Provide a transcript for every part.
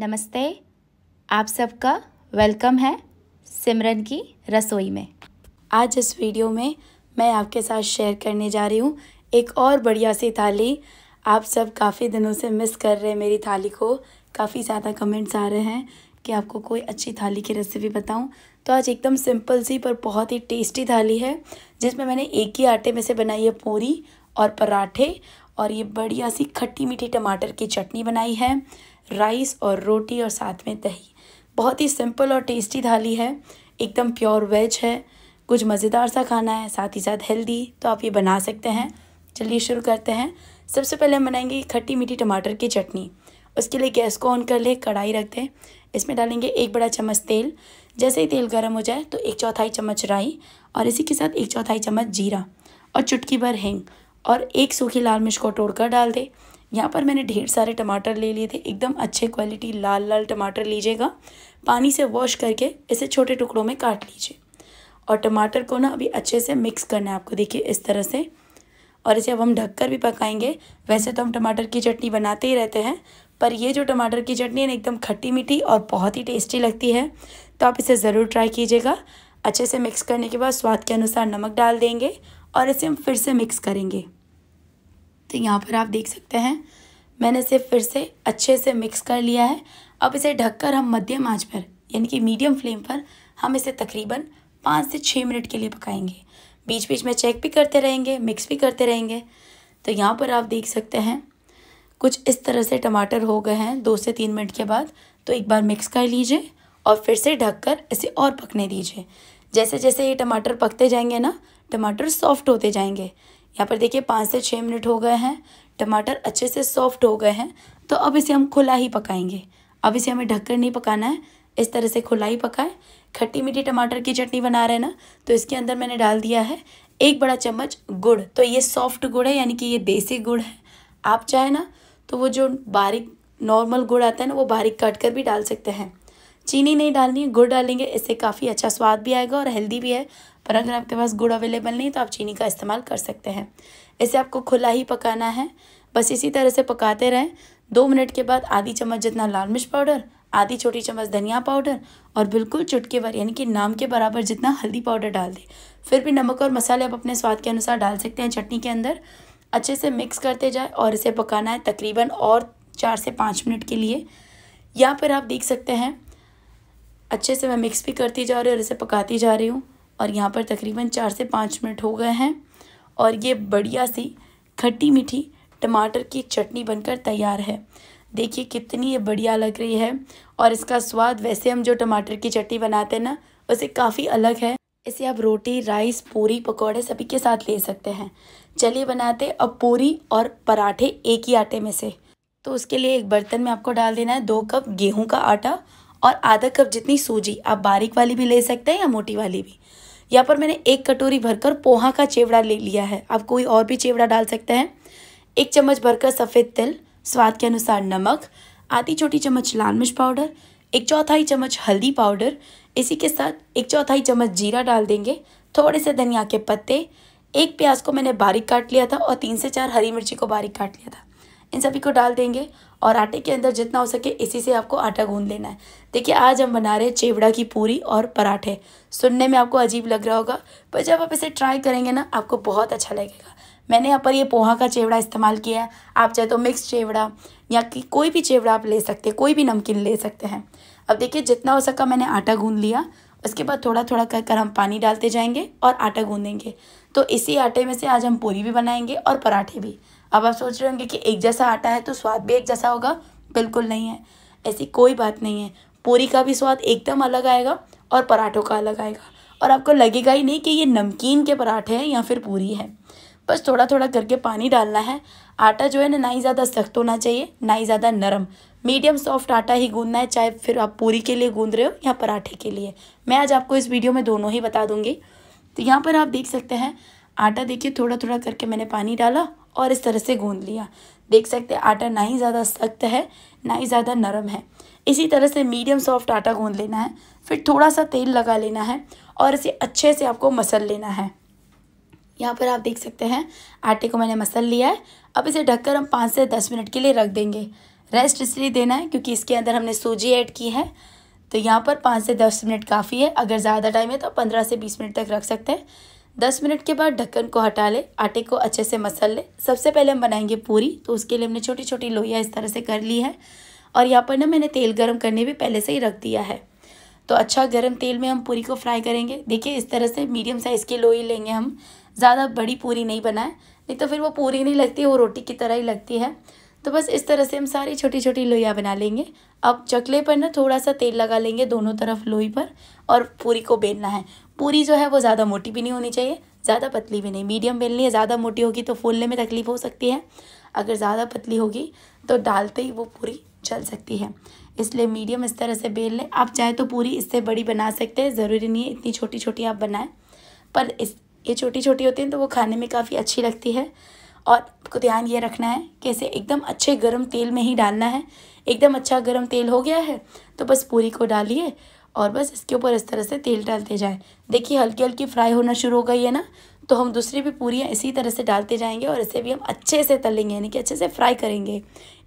नमस्ते आप सबका वेलकम है सिमरन की रसोई में आज इस वीडियो में मैं आपके साथ शेयर करने जा रही हूँ एक और बढ़िया सी थाली आप सब काफ़ी दिनों से मिस कर रहे हैं मेरी थाली को काफ़ी ज़्यादा कमेंट्स आ रहे हैं कि आपको कोई अच्छी थाली की रेसिपी बताऊं तो आज एकदम सिंपल सी पर बहुत ही टेस्टी थाली है जिसमें मैंने एक ही आटे में से बनाई है पूरी और पराठे और ये बढ़िया सी खट्टी मीठी टमाटर की चटनी बनाई है राइस और रोटी और साथ में दही बहुत ही सिंपल और टेस्टी थाली है एकदम प्योर वेज है कुछ मज़ेदार सा खाना है साथ ही साथ हेल्दी तो आप ये बना सकते हैं चलिए शुरू करते हैं सबसे पहले हम बनाएंगे खट्टी मीठी टमाटर की चटनी उसके लिए गैस को ऑन कर ले कढ़ाई रख दें इसमें डालेंगे एक बड़ा चम्मच तेल जैसे ही तेल गर्म हो जाए तो एक चौथाई चम्मच राई और इसी के साथ एक चौथाई चम्मच जीरा और चुटकी भर हिंग और एक सूखी लाल मिर्च को तोड़कर डाल दें यहाँ पर मैंने ढेर सारे टमाटर ले लिए थे एकदम अच्छे क्वालिटी लाल लाल टमाटर लीजिएगा पानी से वॉश करके इसे छोटे टुकड़ों में काट लीजिए और टमाटर को ना अभी अच्छे से मिक्स करना है आपको देखिए इस तरह से और इसे अब हम ढककर भी पकाएंगे वैसे तो हम टमाटर की चटनी बनाते ही रहते हैं पर ये जो टमाटर की चटनी है ना एकदम खट्टी मीठी और बहुत ही टेस्टी लगती है तो आप इसे ज़रूर ट्राई कीजिएगा अच्छे से मिक्स करने के बाद स्वाद के अनुसार नमक डाल देंगे और इसे हम फिर से मिक्स करेंगे तो यहाँ पर आप देख सकते हैं मैंने इसे फिर से अच्छे से मिक्स कर लिया है अब इसे ढककर हम मध्यम आंच पर यानी कि मीडियम फ्लेम पर हम इसे तकरीबन पाँच से छः मिनट के लिए पकाएंगे बीच बीच में चेक भी करते रहेंगे मिक्स भी करते रहेंगे तो यहाँ पर आप देख सकते हैं कुछ इस तरह से टमाटर हो गए हैं दो से तीन मिनट के बाद तो एक बार मिक्स कर लीजिए और फिर से ढककर इसे और पकने दीजिए जैसे जैसे ये टमाटर पकते जाएंगे ना टमाटर सॉफ्ट होते जाएंगे यहाँ पर देखिए पाँच से छः मिनट हो गए हैं टमाटर अच्छे से सॉफ्ट हो गए हैं तो अब इसे हम खुला ही पकाएंगे अब इसे हमें ढककर नहीं पकाना है इस तरह से खुला ही पकाएं खट्टी मीठी टमाटर की चटनी बना रहे हैं ना तो इसके अंदर मैंने डाल दिया है एक बड़ा चम्मच गुड़ तो ये सॉफ्ट गुड़ है यानी कि ये देसी गुड़ है आप चाहें ना तो वो जो बारीक नॉर्मल गुड़ आता है ना वो बारीक काट कर भी डाल सकते हैं चीनी नहीं डालनी है गुड़ डालेंगे इससे काफ़ी अच्छा स्वाद भी आएगा और हेल्दी भी है पर अगर आपके पास गुड़ अवेलेबल नहीं तो आप चीनी का इस्तेमाल कर सकते हैं इसे आपको खुला ही पकाना है बस इसी तरह से पकाते रहें दो मिनट के बाद आधी चम्मच जितना लाल मिर्च पाउडर आधी छोटी चम्मच धनिया पाउडर और बिल्कुल चुटके भर यानी कि नाम के बराबर जितना हल्दी पाउडर डाल दें फिर भी नमक और मसाले आप अपने स्वाद के अनुसार डाल सकते हैं चटनी के अंदर अच्छे से मिक्स करते जाए और इसे पकाना है तकरीबन और चार से पाँच मिनट के लिए या फिर आप देख सकते हैं अच्छे से मैं मिक्स भी करती जा रही हूँ और इसे पकाती जा रही हूँ और यहाँ पर तकरीबन चार से पाँच मिनट हो गए हैं और ये बढ़िया सी खट्टी मीठी टमाटर की चटनी बनकर तैयार है देखिए कितनी ये बढ़िया लग रही है और इसका स्वाद वैसे हम जो टमाटर की चटनी बनाते हैं ना उसे काफ़ी अलग है इसे आप रोटी राइस पूरी पकौड़े सभी के साथ ले सकते हैं चलिए बनाते अब पूरी और पराठे एक ही आटे में से तो उसके लिए एक बर्तन में आपको डाल देना है दो कप गेहूं का आटा और आधा कप जितनी सूजी आप बारीक वाली भी ले सकते हैं या मोटी वाली भी यहाँ पर मैंने एक कटोरी भरकर पोहा का चेवड़ा ले लिया है आप कोई और भी चेवड़ा डाल सकते हैं एक चम्मच भरकर सफ़ेद तिल स्वाद के अनुसार नमक आधी छोटी चम्मच लाल मिर्च पाउडर एक चौथाई चम्मच हल्दी पाउडर इसी के साथ एक चौथाई चम्मच जीरा डाल देंगे थोड़े से धनिया के पत्ते एक प्याज को मैंने बारीक काट लिया था और तीन से चार हरी मिर्ची को बारीक काट लिया था इन सभी को डाल देंगे और आटे के अंदर जितना हो सके इसी से आपको आटा गूंद लेना है देखिए आज हम बना रहे हैं चेवड़ा की पूरी और पराठे सुनने में आपको अजीब लग रहा होगा पर जब आप इसे ट्राई करेंगे ना आपको बहुत अच्छा लगेगा मैंने यहाँ पर ये पोहा का चेवड़ा इस्तेमाल किया है आप चाहे तो मिक्स चेवड़ा या कि कोई भी चेवड़ा आप ले सकते हैं कोई भी नमकीन ले सकते हैं अब देखिए जितना हो सका मैंने आटा गूंद लिया उसके बाद थोड़ा थोड़ा कर कर हम पानी डालते जाएंगे और आटा गूंदेंगे तो इसी आटे में से आज हम पूरी भी बनाएंगे और पराठे भी अब आप सोच रहे होंगे कि एक जैसा आटा है तो स्वाद भी एक जैसा होगा बिल्कुल नहीं है ऐसी कोई बात नहीं है पूरी का भी स्वाद एकदम अलग आएगा और पराठों का अलग आएगा और आपको लगेगा ही नहीं कि ये नमकीन के पराठे हैं या फिर पूरी है बस थोड़ा थोड़ा करके पानी डालना है आटा जो है ना ना ही ज़्यादा सख्त होना चाहिए ना ही ज़्यादा नरम मीडियम सॉफ्ट आटा ही गूंदना है चाहे फिर आप पूरी के लिए गूंद रहे हो या पराठे के लिए मैं आज आपको इस वीडियो में दोनों ही बता दूंगी तो यहाँ पर आप देख सकते हैं आटा देखिए थोड़ा थोड़ा करके मैंने पानी डाला और इस तरह से गूंद लिया देख सकते हैं आटा ना ही ज़्यादा सख्त है ना ही ज़्यादा नरम है इसी तरह से मीडियम सॉफ्ट आटा गूंद लेना है फिर थोड़ा सा तेल लगा लेना है और इसे अच्छे से आपको मसल लेना है यहाँ पर आप देख सकते हैं आटे को मैंने मसल लिया है अब इसे ढककर हम पाँच से दस मिनट के लिए रख देंगे रेस्ट इसलिए देना है क्योंकि इसके अंदर हमने सूजी ऐड की है तो यहाँ पर पाँच से दस मिनट काफ़ी है अगर ज़्यादा टाइम है तो पंद्रह से बीस मिनट तक रख सकते हैं दस मिनट के बाद ढक्कन को हटा ले आटे को अच्छे से मसल ले सबसे पहले हम बनाएंगे पूरी तो उसके लिए हमने छोटी छोटी लोहिया इस तरह से कर ली है और यहाँ पर ना मैंने तेल गर्म करने भी पहले से ही रख दिया है तो अच्छा गर्म तेल में हम पूरी को फ्राई करेंगे देखिए इस तरह से मीडियम साइज़ की लोई लेंगे हम ज़्यादा बड़ी पूरी नहीं बनाए नहीं तो फिर वो पूरी नहीं लगती वो रोटी की तरह ही लगती है तो बस इस तरह से हम सारी छोटी छोटी लोहिया बना लेंगे अब चकले पर ना थोड़ा सा तेल लगा लेंगे दोनों तरफ लोई पर और पूरी को बेलना है पूरी जो है वो ज़्यादा मोटी भी नहीं होनी चाहिए ज़्यादा पतली भी नहीं मीडियम बेलनी है ज़्यादा मोटी होगी तो फूलने में तकलीफ़ हो सकती है अगर ज़्यादा पतली होगी तो डालते ही वो पूरी चल सकती है इसलिए मीडियम इस तरह से बेल लें आप चाहे तो पूरी इससे बड़ी बना सकते हैं ज़रूरी नहीं है इतनी छोटी छोटी आप बनाएं पर इस ये छोटी छोटी होती हैं तो वो खाने में काफ़ी अच्छी लगती है और आपको ध्यान ये रखना है कि इसे एकदम अच्छे गर्म तेल में ही डालना है एकदम अच्छा गर्म तेल हो गया है तो बस पूरी को डालिए और बस इसके ऊपर इस तरह से तेल डालते जाए देखिए हल्की हल्की फ्राई होना शुरू हो गई है ना तो हम दूसरी भी पूरियाँ इसी तरह से डालते जाएंगे और इसे भी हम अच्छे से तलेंगे यानी कि अच्छे से फ्राई करेंगे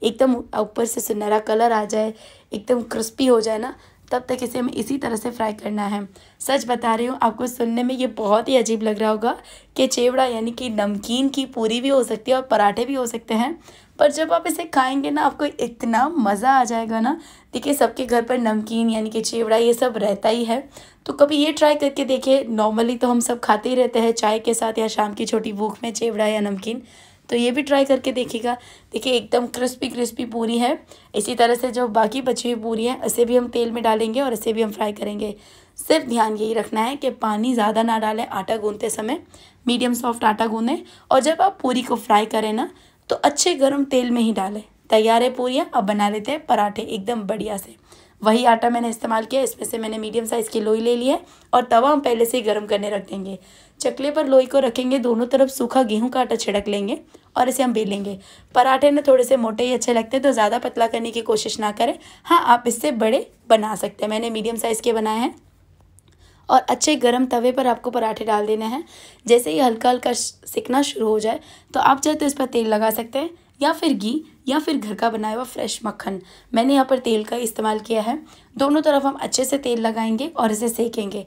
एकदम ऊपर से सुनहरा कलर आ जाए एकदम क्रिस्पी हो जाए ना तब तक इसे हमें इसी तरह से फ्राई करना है सच बता रही हूँ आपको सुनने में ये बहुत ही अजीब लग रहा होगा कि चेवड़ा यानी कि नमकीन की पूरी भी हो सकती है और पराठे भी हो सकते हैं पर जब आप इसे खाएंगे ना आपको इतना मज़ा आ जाएगा ना देखिए सबके घर पर नमकीन यानी कि चेवड़ा ये सब रहता ही है तो कभी ये ट्राई करके देखिए नॉर्मली तो हम सब खाते ही रहते हैं चाय के साथ या शाम की छोटी भूख में चेवड़ा या नमकीन तो ये भी ट्राई करके देखिएगा देखिए एकदम क्रिस्पी क्रिस्पी पूरी है इसी तरह से जो बाकी बची हुई पूरी है इसे भी हम तेल में डालेंगे और इसे भी हम फ्राई करेंगे सिर्फ ध्यान यही रखना है कि पानी ज़्यादा ना डालें आटा गूंदते समय मीडियम सॉफ्ट आटा गूंदें और जब आप पूरी को फ्राई करें ना तो अच्छे गर्म तेल में ही डालें तैयार है पूरियाँ अब बना लेते हैं पराठे एकदम बढ़िया से वही आटा मैंने इस्तेमाल किया इसमें से मैंने मीडियम साइज़ की लोई ले ली है और तवा हम पहले से ही गर्म करने रख देंगे चकले पर लोई को रखेंगे दोनों तरफ सूखा गेहूं का आटा छिड़क लेंगे और इसे हम बेलेंगे पराठे ना थोड़े से मोटे ही अच्छे लगते हैं तो ज़्यादा पतला करने की कोशिश ना करें हाँ आप इससे बड़े बना सकते हैं मैंने मीडियम साइज़ के बनाए हैं और अच्छे गरम तवे पर आपको पराठे डाल देने हैं जैसे ही हल्का हल्का सिकना शुरू हो जाए तो आप चाहे तो इस पर तेल लगा सकते हैं या फिर घी या फिर घर का बनाया हुआ फ्रेश मक्खन मैंने यहाँ पर तेल का इस्तेमाल किया है दोनों तरफ हम अच्छे से तेल लगाएंगे और इसे सेकेंगे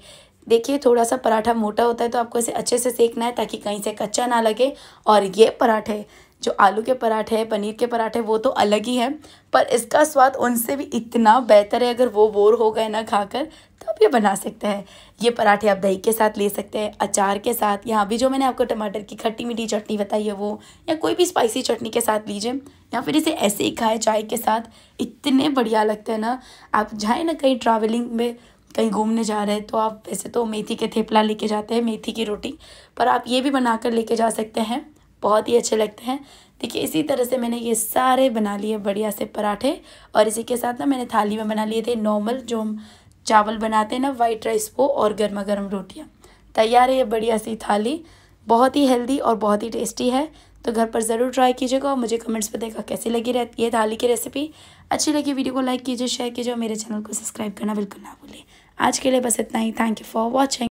देखिए थोड़ा सा पराठा मोटा होता है तो आपको इसे अच्छे से सेकना है ताकि कहीं से कच्चा ना लगे और ये पराठे जो आलू के पराठे हैं पनीर के पराठे वो तो अलग ही हैं पर इसका स्वाद उनसे भी इतना बेहतर है अगर वो बोर हो गए ना खाकर तो आप ये बना सकते हैं ये पराठे आप दही के साथ ले सकते हैं अचार के साथ यहाँ भी जो मैंने आपको टमाटर की खट्टी मीठी चटनी बताई है वो या कोई भी स्पाइसी चटनी के साथ लीजिए या फिर इसे ऐसे ही खाए चाय के साथ इतने बढ़िया लगते हैं ना आप जाए ना कहीं ट्रैवलिंग में कहीं घूमने जा रहे हैं तो आप वैसे तो मेथी के थेपला लेके जाते हैं मेथी की रोटी पर आप ये भी बना कर लेके जा सकते हैं बहुत ही अच्छे लगते हैं देखिए इसी तरह से मैंने ये सारे बना लिए बढ़िया से पराठे और इसी के साथ ना मैंने थाली में बना लिए थे नॉर्मल जो हम चावल बनाते हैं ना वाइट राइस वो और गर्मा गर्म रोटियाँ तैयार है ये बढ़िया सी थाली बहुत ही हेल्दी और बहुत ही टेस्टी है तो घर पर ज़रूर ट्राई कीजिएगा और मुझे कमेंट्स पर देखा कैसी लगी रहती ये थाली की रेसिपी अच्छी लगी वीडियो को लाइक कीजिए शेयर कीजिए और मेरे चैनल को सब्सक्राइब करना बिल्कुल ना भूलें आज के लिए बस इतना ही थैंक यू फॉर वॉचिंग